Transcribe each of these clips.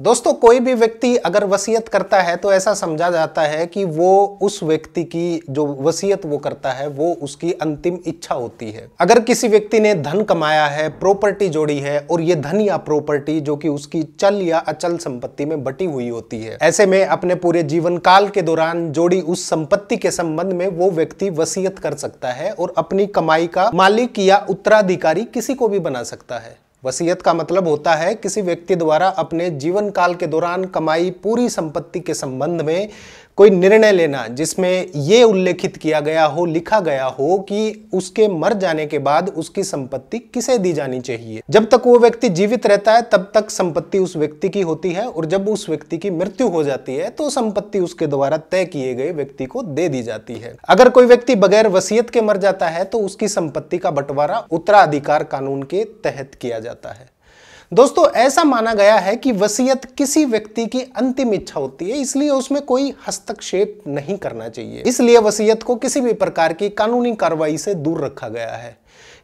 दोस्तों कोई भी व्यक्ति अगर वसीयत करता है तो ऐसा समझा जाता है कि वो उस व्यक्ति की जो वसीयत वो करता है वो उसकी अंतिम इच्छा होती है अगर किसी व्यक्ति ने धन कमाया है प्रॉपर्टी जोड़ी है और ये धन या प्रॉपर्टी जो कि उसकी चल या अचल संपत्ति में बटी हुई होती है ऐसे में अपने पूरे जीवन काल के दौरान जोड़ी उस संपत्ति के संबंध में वो व्यक्ति वसीयत कर सकता है और अपनी कमाई का मालिक या उत्तराधिकारी किसी को भी बना सकता है वसीयत का मतलब होता है किसी व्यक्ति द्वारा अपने जीवन काल के दौरान कमाई पूरी संपत्ति के संबंध में कोई निर्णय लेना जिसमें ये उल्लेखित किया गया हो लिखा गया हो कि उसके मर जाने के बाद उसकी संपत्ति किसे दी जानी चाहिए जब तक वो व्यक्ति जीवित रहता है तब तक संपत्ति उस व्यक्ति की होती है और जब उस व्यक्ति की मृत्यु हो जाती है तो संपत्ति उसके द्वारा तय किए गए व्यक्ति को दे दी जाती है अगर कोई व्यक्ति बगैर वसीयत के मर जाता है तो उसकी संपत्ति का बंटवारा उत्तराधिकार कानून के तहत किया जाता है दोस्तों ऐसा माना गया है कि वसीयत किसी व्यक्ति की अंतिम इच्छा होती है इसलिए उसमें कोई हस्तक्षेप नहीं करना चाहिए इसलिए वसीयत को किसी भी प्रकार की कानूनी कार्रवाई से दूर रखा गया है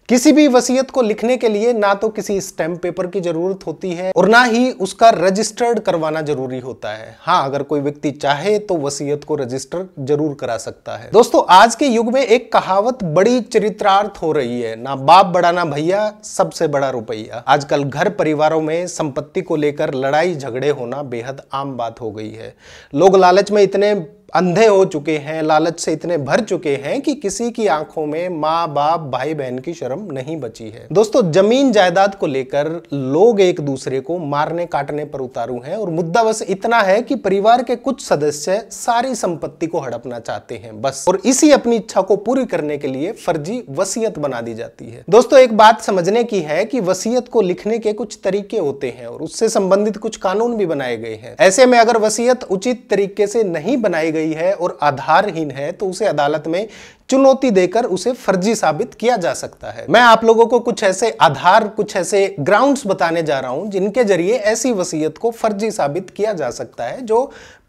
किसी भी वसीयत को लिखने के लिए ना तो किसी स्टैम्प पेपर की जरूरत होती है और ना ही उसका रजिस्टर्ड करवाना जरूरी होता है हाँ अगर कोई व्यक्ति चाहे तो वसीयत को रजिस्टर जरूर करा सकता है दोस्तों आज के युग में एक कहावत बड़ी चरित्रार्थ हो रही है ना बाप बड़ा ना भैया सबसे बड़ा रुपया आजकल घर परिवारों में संपत्ति को लेकर लड़ाई झगड़े होना बेहद आम बात हो गई है लोग लालच में इतने अंधे हो चुके हैं लालच से इतने भर चुके हैं कि किसी की आंखों में माँ बाप भाई बहन की शर्म नहीं बची है दोस्तों जमीन जायदाद को लेकर लोग एक दूसरे को मारने काटने पर उतारू हैं और मुद्दा बस इतना है कि परिवार के कुछ सदस्य सारी संपत्ति को हड़पना चाहते हैं बस और इसी अपनी इच्छा को पूरी करने के लिए फर्जी वसीयत बना दी जाती है दोस्तों एक बात समझने की है कि वसीयत को लिखने के कुछ तरीके होते हैं और उससे संबंधित कुछ कानून भी बनाए गए हैं ऐसे में अगर वसीयत उचित तरीके से नहीं बनाई गई गई है और आधारहीन है तो उसे अदालत में चुनौती देकर उसे फर्जी साबित किया जा सकता है मैं आप लोगों को कुछ ऐसे आधार कुछ ऐसे ग्राउंड्स बताने जा रहा हूं जिनके जरिए ऐसी वसीयत को फर्जी साबित किया जा सकता है जो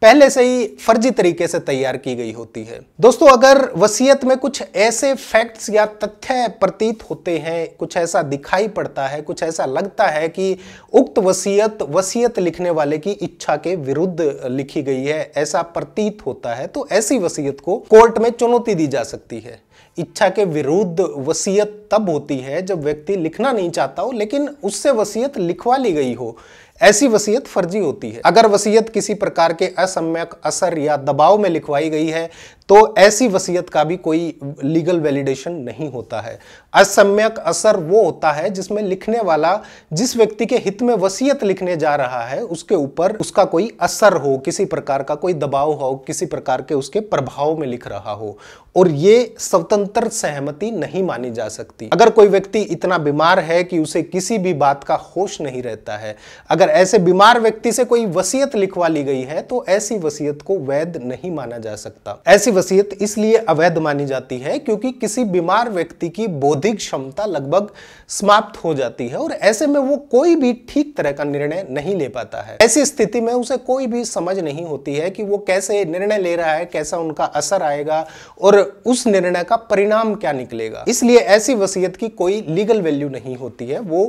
पहले से ही फर्जी तरीके से तैयार की गई होती है दोस्तों अगर वसीयत में कुछ ऐसे फैक्ट्स या तथ्य प्रतीत होते हैं कुछ ऐसा दिखाई पड़ता है कुछ ऐसा लगता है कि उक्त वसीयत वसीयत लिखने वाले की इच्छा के विरुद्ध लिखी गई है ऐसा प्रतीत होता है तो ऐसी वसीयत को कोर्ट में चुनौती दी जा सकती है इच्छा के विरुद्ध वसीयत तब होती है जब व्यक्ति लिखना नहीं चाहता हो लेकिन उससे वसीयत लिखवा ली गई हो ऐसी वसीयत फर्जी होती है अगर वसीयत किसी प्रकार के असम्यक असर या दबाव में लिखवाई गई है तो ऐसी वसीयत का भी कोई लीगल वैलिडेशन नहीं होता है असम्यक असर वो होता है जिसमें लिखने वाला जिस व्यक्ति के हित में वसीयत लिखने जा रहा है उसके ऊपर उसका कोई असर हो किसी प्रकार का कोई दबाव हो किसी प्रकार के उसके प्रभाव में लिख रहा हो और ये स्वतंत्र सहमति नहीं मानी जा सकती अगर कोई व्यक्ति इतना बीमार है कि उसे किसी भी बात का होश नहीं रहता है अगर अगर ऐसे बीमार व्यक्ति से कोई वसीयत लिखवा ली गई है तो ऐसी वसीयत को वैध नहीं माना जा सकता ऐसी वसीयत इसलिए अवैध मानी जाती है क्योंकि किसी बीमार व्यक्ति की बौद्धिक क्षमता लगभग समाप्त हो जाती है और ऐसे में वो कोई भी ठीक तरह का निर्णय नहीं ले पाता है ऐसी स्थिति में उसे कोई भी समझ नहीं होती है कि वो कैसे निर्णय ले रहा है कैसा उनका असर आएगा और उस निर्णय का परिणाम क्या निकलेगा इसलिए ऐसी वसीयत की कोई लीगल वैल्यू नहीं होती है वो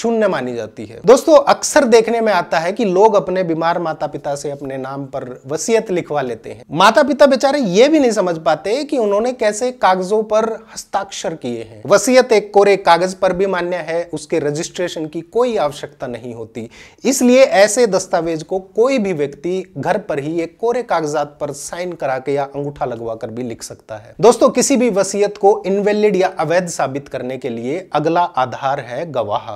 शून्य मानी जाती है दोस्तों अक्सर अक्सर देखने में आता है कि लोग अपने बीमार माता पिता से अपने नाम पर वसीयत लिखवा लेते हैं माता पिता बेचारे ये भी नहीं समझ पाते कि उन्होंने कैसे कागजों पर हस्ताक्षर किए हैं वसीयत एक कोरे कागज पर भी मान्य है उसके रजिस्ट्रेशन की कोई आवश्यकता नहीं होती इसलिए ऐसे दस्तावेज को कोई भी व्यक्ति घर पर ही एक कोरे कागजात पर साइन करा के या अंगूठा लगवा कर भी लिख सकता है दोस्तों किसी भी वसीयत को इनवेलिड या अवैध साबित करने के लिए अगला आधार है गवाह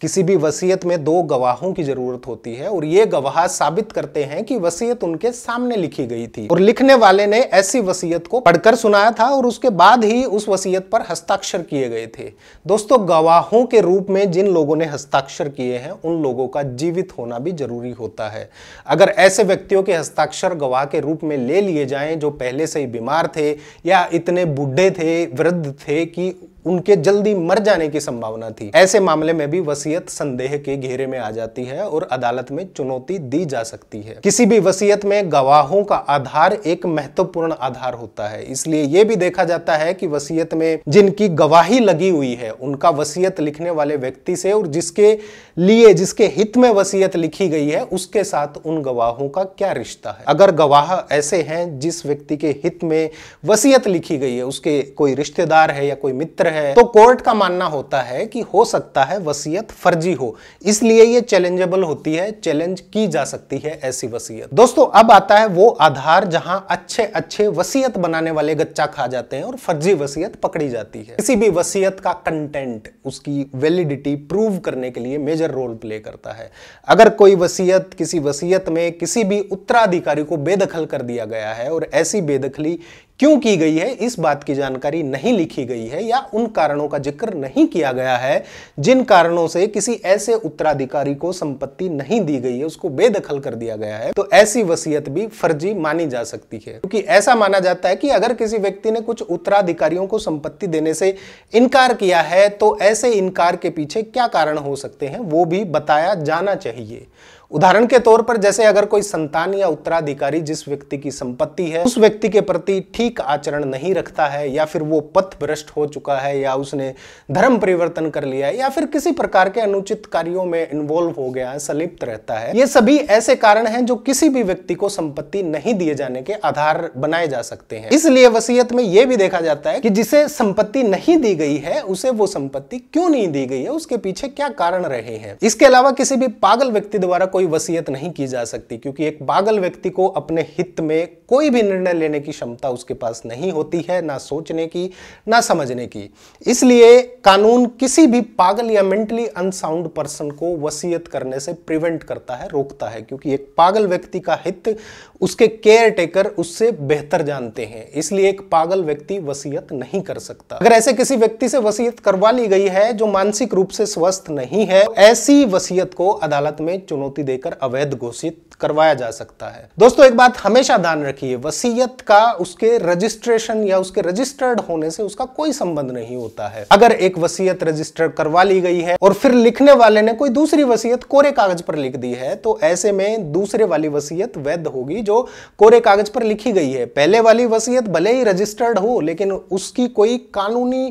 किसी भी वसीयत में दो गवाहों की जरूरत होती है और ये गवाह साबित करते हैं कि वसीयत उनके सामने लिखी गई थी और लिखने वाले ने ऐसी वसीयत को पढ़कर सुनाया था और उसके बाद ही उस वसीयत पर हस्ताक्षर किए गए थे दोस्तों गवाहों के रूप में जिन लोगों ने हस्ताक्षर किए हैं उन लोगों का जीवित होना भी जरूरी होता है अगर ऐसे व्यक्तियों के हस्ताक्षर गवाह के रूप में ले लिए जाएं जो पहले से ही बीमार थे या इतने बूढ़े थे वृद्ध थे कि उनके जल्दी मर जाने की संभावना थी ऐसे मामले में भी वसी वसीयत संदेह के घेरे में आ जाती है और अदालत में चुनौती दी जा सकती है किसी भी वसीयत में गवाहों का आधार एक महत्वपूर्ण आधार होता है इसलिए यह भी देखा जाता है कि वसीयत में जिनकी गवाही लगी हुई है उनका वसीयत लिखने वाले व्यक्ति से और जिसके लिए जिसके हित में वसीयत लिखी गई है उसके साथ उन गवाहों का क्या रिश्ता है अगर गवाह ऐसे हैं जिस व्यक्ति के हित में वसीयत लिखी गई है उसके कोई रिश्तेदार है या कोई मित्र है तो कोर्ट का मानना होता है कि हो सकता है वसीयत फर्जी हो इसलिए ये चैलेंजेबल होती है चैलेंज की जा सकती है ऐसी वसीयत दोस्तों अब आता है वो आधार जहां अच्छे अच्छे वसीयत बनाने वाले गच्चा खा जाते हैं और फर्जी वसीयत पकड़ी जाती है किसी भी वसीयत का कंटेंट उसकी वैलिडिटी प्रूव करने के लिए मेजर रोल प्ले करता है अगर कोई वसीयत किसी वसीयत में किसी भी उत्तराधिकारी को बेदखल कर दिया गया है और ऐसी बेदखली क्यों की गई है इस बात की जानकारी नहीं लिखी गई है या उन कारणों का जिक्र नहीं किया गया है जिन कारणों से किसी ऐसे उत्तराधिकारी को संपत्ति नहीं दी गई है उसको बेदखल कर दिया गया है तो ऐसी वसीयत भी फर्जी मानी जा सकती है क्योंकि ऐसा माना जाता है कि अगर किसी व्यक्ति ने कुछ उत्तराधिकारियों को संपत्ति देने से इनकार किया है तो ऐसे इनकार के पीछे क्या कारण हो सकते हैं वो भी बताया जाना चाहिए उदाहरण के तौर पर जैसे अगर कोई संतान या उत्तराधिकारी जिस व्यक्ति की संपत्ति है उस व्यक्ति के प्रति ठीक आचरण नहीं रखता है या फिर वो पथ भ्रष्ट हो चुका है या उसने धर्म परिवर्तन कर लिया है या फिर किसी प्रकार के अनुचित कार्यों में इन्वॉल्व हो गया है संलिप्त रहता है ये सभी ऐसे कारण हैं जो किसी भी व्यक्ति को संपत्ति नहीं दिए जाने के आधार बनाए जा सकते हैं इसलिए वसीयत में यह भी देखा जाता है कि जिसे संपत्ति नहीं दी गई है उसे वो संपत्ति क्यों नहीं दी गई है उसके पीछे क्या कारण रहे हैं इसके अलावा किसी भी पागल व्यक्ति द्वारा कोई कोई वसीयत नहीं की जा सकती क्योंकि एक पागल व्यक्ति को अपने हित में कोई भी निर्णय लेने की क्षमता उसके पास नहीं होती है ना सोचने की ना समझने की इसलिए कानून किसी भी पागल या मेंटली अनसाउंड पर्सन को वसीयत करने से प्रिवेंट करता है रोकता है क्योंकि एक पागल व्यक्ति का हित उसके केयर टेकर उससे बेहतर जानते हैं इसलिए एक पागल व्यक्ति वसीयत नहीं कर सकता अगर ऐसे किसी व्यक्ति से वसीयत करवा ली गई है जो मानसिक रूप से स्वस्थ नहीं है तो ऐसी वसीयत को अदालत में चुनौती देकर अवैध घोषित करवाया जा सकता है दोस्तों एक बात हमेशा ध्यान रखिए वसीयत का उसके रजिस्ट्रेशन या उसके रजिस्टर्ड होने से उसका कोई संबंध नहीं होता है अगर एक वसीयत रजिस्टर करवा ली गई है और फिर लिखने वाले ने कोई दूसरी वसीयत कोरे कागज पर लिख दी है तो ऐसे में दूसरे वाली वसीयत वैध होगी जो कोरे कागज पर लिखी गई है पहले वाली वसीयत भले ही रजिस्टर्ड हो लेकिन उसकी कोई कानूनी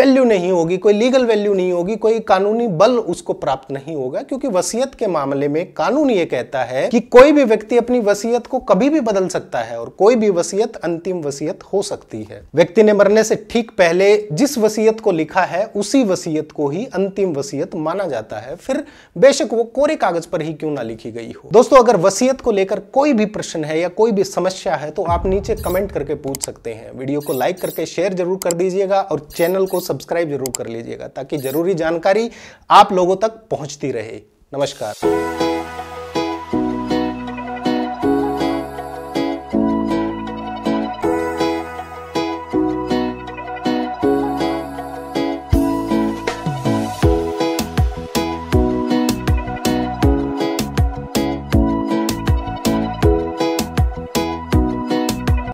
वैल्यू नहीं होगी कोई लीगल वैल्यू नहीं होगी कोई कानूनी बल उसको प्राप्त नहीं होगा क्योंकि वसीयत के मामले में कानून ये कहता है कि कोई भी व्यक्ति अपनी वसीयत को कभी भी बदल सकता है और कोई भी वसीयत अंतिम वसीयत हो सकती है व्यक्ति ने मरने से ठीक पहले जिस वसीयत को लिखा है उसी वसीयत को ही अंतिम वसीयत माना जाता है फिर बेशक वो कोरे कागज पर ही क्यों ना लिखी गई हो दोस्तों अगर वसीयत को लेकर कोई भी प्रश्न है या कोई भी समस्या है तो आप नीचे कमेंट करके पूछ सकते हैं वीडियो को लाइक करके शेयर जरूर कर दीजिएगा और चैनल को सब्सक्राइब जरूर कर लीजिएगा ताकि जरूरी जानकारी आप लोगों तक पहुंचती रहे नमस्कार